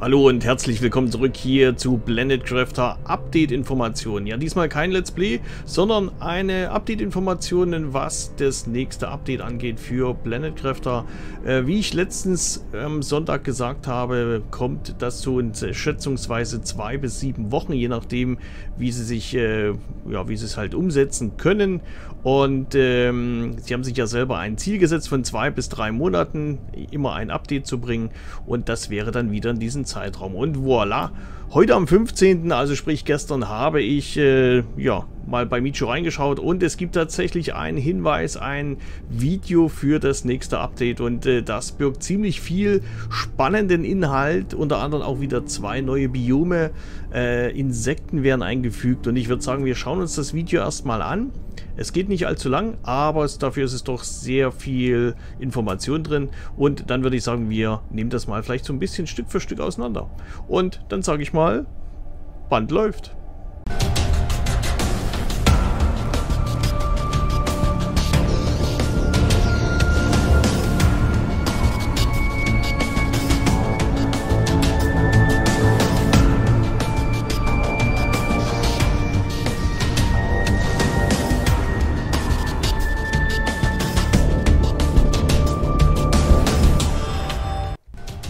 Hallo und herzlich willkommen zurück hier zu Planet Crafter Update Informationen. Ja, diesmal kein Let's Play, sondern eine Update Informationen, was das nächste Update angeht für Planet Crafter. Äh, wie ich letztens am ähm, Sonntag gesagt habe, kommt das so in äh, schätzungsweise zwei bis sieben Wochen, je nachdem, wie sie sich, äh, ja, wie sie es halt umsetzen können. Und ähm, sie haben sich ja selber ein Ziel gesetzt von zwei bis drei Monaten, immer ein Update zu bringen. Und das wäre dann wieder in diesem Zeitraum. Und voilà, heute am 15., also sprich gestern, habe ich äh, ja mal bei Micho reingeschaut und es gibt tatsächlich einen Hinweis, ein Video für das nächste Update und äh, das birgt ziemlich viel spannenden Inhalt, unter anderem auch wieder zwei neue Biome, äh, Insekten werden eingefügt und ich würde sagen, wir schauen uns das Video erstmal an. Es geht nicht allzu lang, aber es, dafür ist es doch sehr viel Information drin. Und dann würde ich sagen, wir nehmen das mal vielleicht so ein bisschen Stück für Stück auseinander. Und dann sage ich mal, Band läuft.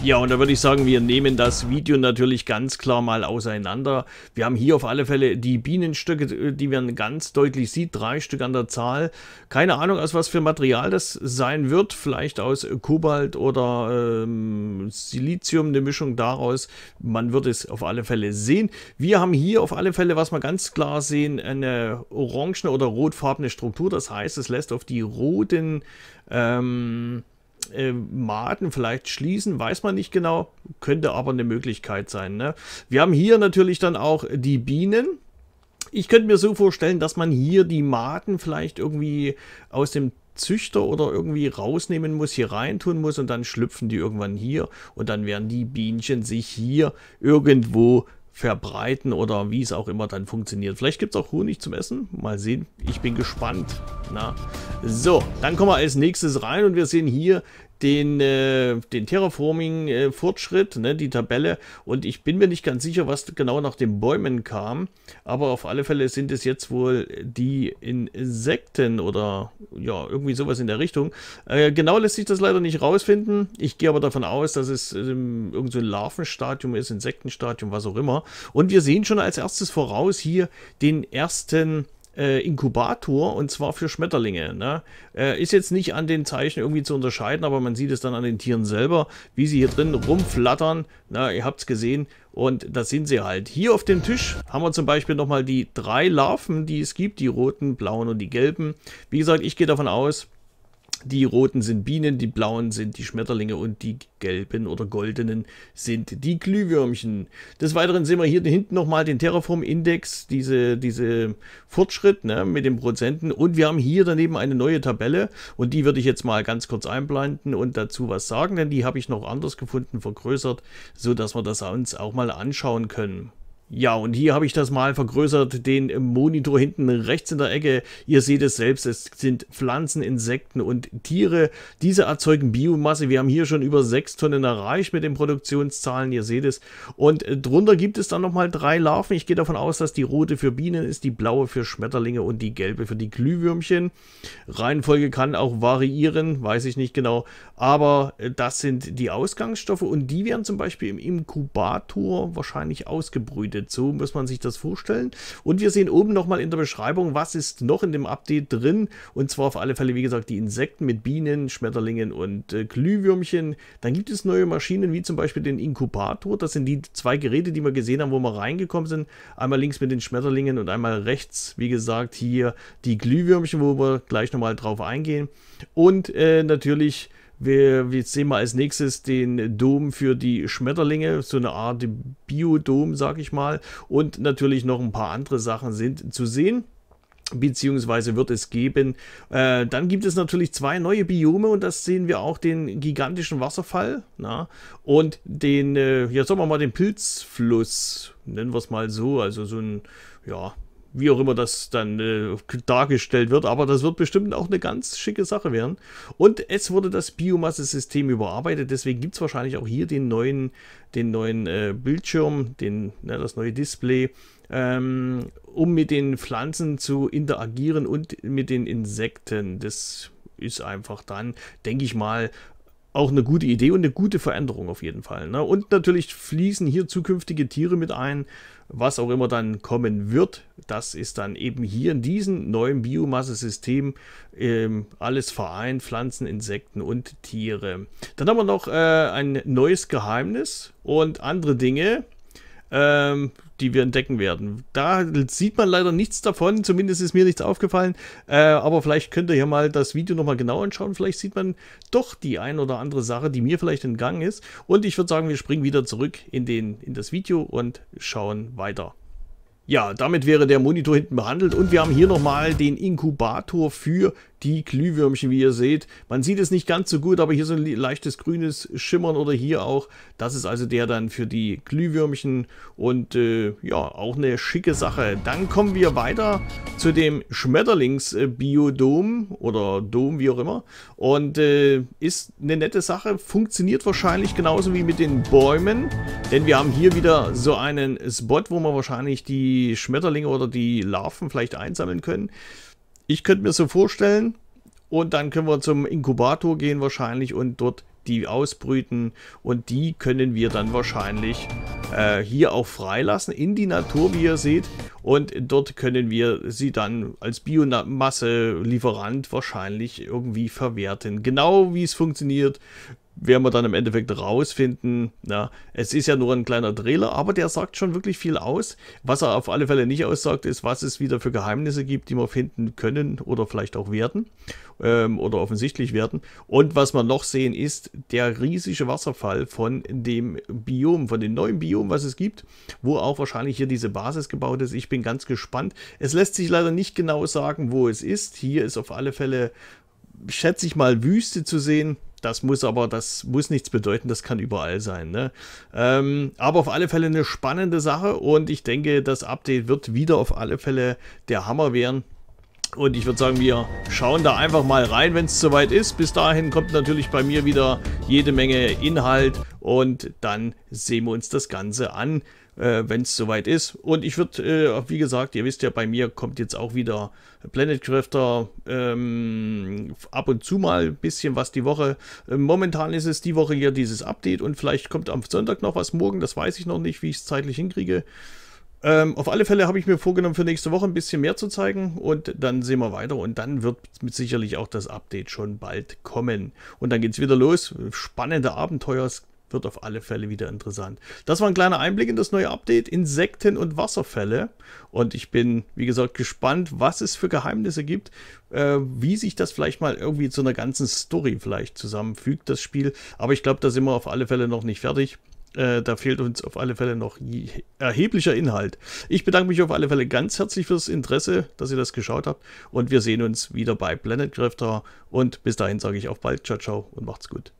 Ja, und da würde ich sagen, wir nehmen das Video natürlich ganz klar mal auseinander. Wir haben hier auf alle Fälle die Bienenstöcke, äh, die man ganz deutlich sieht, drei Stück an der Zahl. Keine Ahnung, aus was für Material das sein wird. Vielleicht aus äh, Kobalt oder ähm, Silizium, eine Mischung daraus. Man wird es auf alle Fälle sehen. Wir haben hier auf alle Fälle, was wir ganz klar sehen, eine orange oder rotfarbene Struktur. Das heißt, es lässt auf die roten... Ähm, äh, Maden vielleicht schließen, weiß man nicht genau, könnte aber eine Möglichkeit sein. Ne? Wir haben hier natürlich dann auch die Bienen. Ich könnte mir so vorstellen, dass man hier die Maden vielleicht irgendwie aus dem Züchter oder irgendwie rausnehmen muss, hier reintun muss und dann schlüpfen die irgendwann hier und dann werden die Bienchen sich hier irgendwo verbreiten oder wie es auch immer dann funktioniert. Vielleicht gibt es auch Honig zum Essen. Mal sehen. Ich bin gespannt. Na? So, dann kommen wir als nächstes rein und wir sehen hier den, äh, den Terraforming-Fortschritt, äh, ne, die Tabelle. Und ich bin mir nicht ganz sicher, was genau nach den Bäumen kam. Aber auf alle Fälle sind es jetzt wohl die Insekten oder ja, irgendwie sowas in der Richtung. Äh, genau lässt sich das leider nicht rausfinden. Ich gehe aber davon aus, dass es ähm, irgend so ein Larvenstadium ist, Insektenstadium, was auch immer. Und wir sehen schon als erstes voraus hier den ersten äh, Inkubator und zwar für Schmetterlinge. Ne? Äh, ist jetzt nicht an den Zeichen irgendwie zu unterscheiden, aber man sieht es dann an den Tieren selber, wie sie hier drin rumflattern. Na, ne? ihr habt es gesehen und das sind sie halt. Hier auf dem Tisch haben wir zum Beispiel nochmal die drei Larven, die es gibt, die roten, blauen und die gelben. Wie gesagt, ich gehe davon aus, die roten sind Bienen, die blauen sind die Schmetterlinge und die gelben oder goldenen sind die Glühwürmchen. Des Weiteren sehen wir hier hinten nochmal den Terraform-Index, diese, diese Fortschritt ne, mit den Prozenten. Und wir haben hier daneben eine neue Tabelle und die würde ich jetzt mal ganz kurz einblenden und dazu was sagen, denn die habe ich noch anders gefunden, vergrößert, sodass wir das uns auch mal anschauen können. Ja, und hier habe ich das mal vergrößert, den Monitor hinten rechts in der Ecke. Ihr seht es selbst, es sind Pflanzen, Insekten und Tiere. Diese erzeugen Biomasse. Wir haben hier schon über 6 Tonnen erreicht mit den Produktionszahlen, ihr seht es. Und drunter gibt es dann nochmal drei Larven. Ich gehe davon aus, dass die rote für Bienen ist, die blaue für Schmetterlinge und die gelbe für die Glühwürmchen. Reihenfolge kann auch variieren, weiß ich nicht genau. Aber äh, das sind die Ausgangsstoffe und die werden zum Beispiel im Inkubator wahrscheinlich ausgebrütet. Update zu. Muss man sich das vorstellen. Und wir sehen oben nochmal in der Beschreibung, was ist noch in dem Update drin. Und zwar auf alle Fälle, wie gesagt, die Insekten mit Bienen, Schmetterlingen und äh, Glühwürmchen. Dann gibt es neue Maschinen, wie zum Beispiel den Inkubator. Das sind die zwei Geräte, die wir gesehen haben, wo wir reingekommen sind. Einmal links mit den Schmetterlingen und einmal rechts, wie gesagt, hier die Glühwürmchen, wo wir gleich nochmal drauf eingehen. Und äh, natürlich wir, jetzt sehen mal als nächstes den Dom für die Schmetterlinge, so eine Art Biodom, sag ich mal. Und natürlich noch ein paar andere Sachen sind zu sehen beziehungsweise wird es geben. Äh, dann gibt es natürlich zwei neue Biome und das sehen wir auch, den gigantischen Wasserfall na, und den, äh, ja sagen wir mal, den Pilzfluss, nennen wir es mal so, also so ein, ja, wie auch immer das dann äh, dargestellt wird, aber das wird bestimmt auch eine ganz schicke Sache werden. Und es wurde das Biomasse-System überarbeitet, deswegen gibt es wahrscheinlich auch hier den neuen, den neuen äh, Bildschirm, den, ne, das neue Display, ähm, um mit den Pflanzen zu interagieren und mit den Insekten. Das ist einfach dann, denke ich mal, auch eine gute Idee und eine gute Veränderung auf jeden Fall. Ne? Und natürlich fließen hier zukünftige Tiere mit ein, was auch immer dann kommen wird. Das ist dann eben hier in diesem neuen Biomassesystem ähm, alles vereint, Pflanzen, Insekten und Tiere. Dann haben wir noch äh, ein neues Geheimnis und andere Dinge, ähm, die wir entdecken werden. Da sieht man leider nichts davon, zumindest ist mir nichts aufgefallen, äh, aber vielleicht könnt ihr hier mal das Video nochmal genau anschauen, vielleicht sieht man doch die ein oder andere Sache, die mir vielleicht entgangen ist und ich würde sagen, wir springen wieder zurück in, den, in das Video und schauen weiter. Ja, damit wäre der Monitor hinten behandelt und wir haben hier nochmal den Inkubator für die Glühwürmchen, wie ihr seht. Man sieht es nicht ganz so gut, aber hier so ein leichtes grünes Schimmern oder hier auch. Das ist also der dann für die Glühwürmchen und äh, ja, auch eine schicke Sache. Dann kommen wir weiter zu dem Schmetterlings-Biodom oder Dom, wie auch immer. Und äh, ist eine nette Sache, funktioniert wahrscheinlich genauso wie mit den Bäumen, denn wir haben hier wieder so einen Spot, wo man wahrscheinlich die Schmetterlinge oder die Larven vielleicht einsammeln können. Ich könnte mir so vorstellen. Und dann können wir zum Inkubator gehen wahrscheinlich und dort die ausbrüten. Und die können wir dann wahrscheinlich äh, hier auch freilassen in die Natur, wie ihr seht. Und dort können wir sie dann als Biomasse-Lieferant wahrscheinlich irgendwie verwerten. Genau wie es funktioniert, werden wir dann im Endeffekt rausfinden. Na, es ist ja nur ein kleiner Trailer, aber der sagt schon wirklich viel aus. Was er auf alle Fälle nicht aussagt, ist, was es wieder für Geheimnisse gibt, die wir finden können oder vielleicht auch werden ähm, oder offensichtlich werden. Und was wir noch sehen, ist der riesige Wasserfall von dem Biom, von dem neuen Biom, was es gibt, wo auch wahrscheinlich hier diese Basis gebaut ist. Ich bin ganz gespannt. Es lässt sich leider nicht genau sagen, wo es ist. Hier ist auf alle Fälle schätze ich mal, Wüste zu sehen das muss aber, das muss nichts bedeuten, das kann überall sein. Ne? Ähm, aber auf alle Fälle eine spannende Sache und ich denke, das Update wird wieder auf alle Fälle der Hammer werden. Und ich würde sagen, wir schauen da einfach mal rein, wenn es soweit ist. Bis dahin kommt natürlich bei mir wieder jede Menge Inhalt und dann sehen wir uns das Ganze an äh, wenn es soweit ist. Und ich würde, äh, wie gesagt, ihr wisst ja, bei mir kommt jetzt auch wieder Planet Crafter ähm, ab und zu mal ein bisschen was die Woche. Äh, momentan ist es die Woche hier dieses Update und vielleicht kommt am Sonntag noch was morgen. Das weiß ich noch nicht, wie ich es zeitlich hinkriege. Ähm, auf alle Fälle habe ich mir vorgenommen, für nächste Woche ein bisschen mehr zu zeigen und dann sehen wir weiter und dann wird sicherlich auch das Update schon bald kommen. Und dann geht es wieder los. Spannende Abenteuer, wird auf alle Fälle wieder interessant. Das war ein kleiner Einblick in das neue Update, Insekten und Wasserfälle. Und ich bin, wie gesagt, gespannt, was es für Geheimnisse gibt, äh, wie sich das vielleicht mal irgendwie zu einer ganzen Story vielleicht zusammenfügt, das Spiel. Aber ich glaube, da sind wir auf alle Fälle noch nicht fertig. Äh, da fehlt uns auf alle Fälle noch erheblicher Inhalt. Ich bedanke mich auf alle Fälle ganz herzlich fürs Interesse, dass ihr das geschaut habt. Und wir sehen uns wieder bei Planet Grifter. Und bis dahin sage ich auf bald. Ciao, ciao und macht's gut.